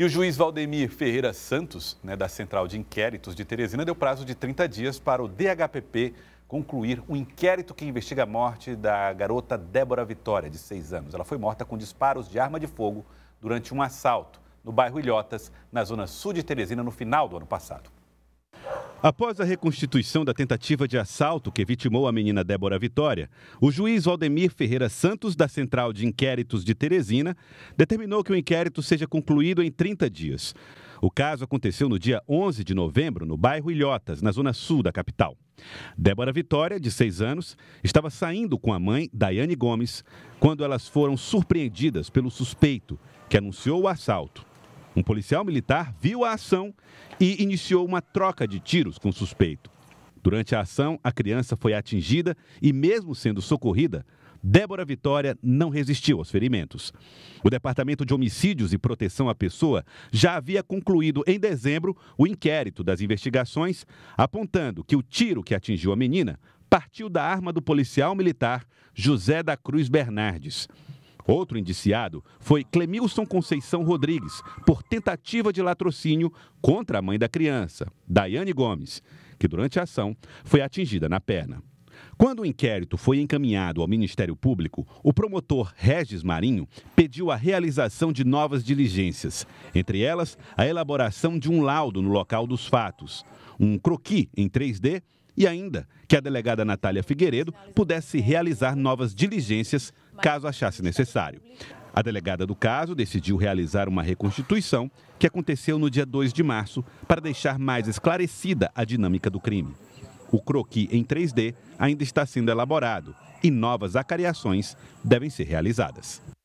E o juiz Valdemir Ferreira Santos, né, da Central de Inquéritos de Teresina, deu prazo de 30 dias para o DHPP concluir um inquérito que investiga a morte da garota Débora Vitória, de 6 anos. Ela foi morta com disparos de arma de fogo durante um assalto no bairro Ilhotas, na zona sul de Teresina, no final do ano passado. Após a reconstituição da tentativa de assalto que vitimou a menina Débora Vitória, o juiz Valdemir Ferreira Santos, da Central de Inquéritos de Teresina, determinou que o inquérito seja concluído em 30 dias. O caso aconteceu no dia 11 de novembro, no bairro Ilhotas, na zona sul da capital. Débora Vitória, de 6 anos, estava saindo com a mãe, Daiane Gomes, quando elas foram surpreendidas pelo suspeito, que anunciou o assalto. Um policial militar viu a ação e iniciou uma troca de tiros com o suspeito. Durante a ação, a criança foi atingida e, mesmo sendo socorrida, Débora Vitória não resistiu aos ferimentos. O Departamento de Homicídios e Proteção à Pessoa já havia concluído em dezembro o inquérito das investigações, apontando que o tiro que atingiu a menina partiu da arma do policial militar José da Cruz Bernardes. Outro indiciado foi Clemilson Conceição Rodrigues, por tentativa de latrocínio contra a mãe da criança, Daiane Gomes, que durante a ação foi atingida na perna. Quando o inquérito foi encaminhado ao Ministério Público, o promotor Regis Marinho pediu a realização de novas diligências, entre elas a elaboração de um laudo no local dos fatos, um croqui em 3D e ainda que a delegada Natália Figueiredo pudesse realizar novas diligências caso achasse necessário. A delegada do caso decidiu realizar uma reconstituição que aconteceu no dia 2 de março para deixar mais esclarecida a dinâmica do crime. O croqui em 3D ainda está sendo elaborado e novas acariações devem ser realizadas.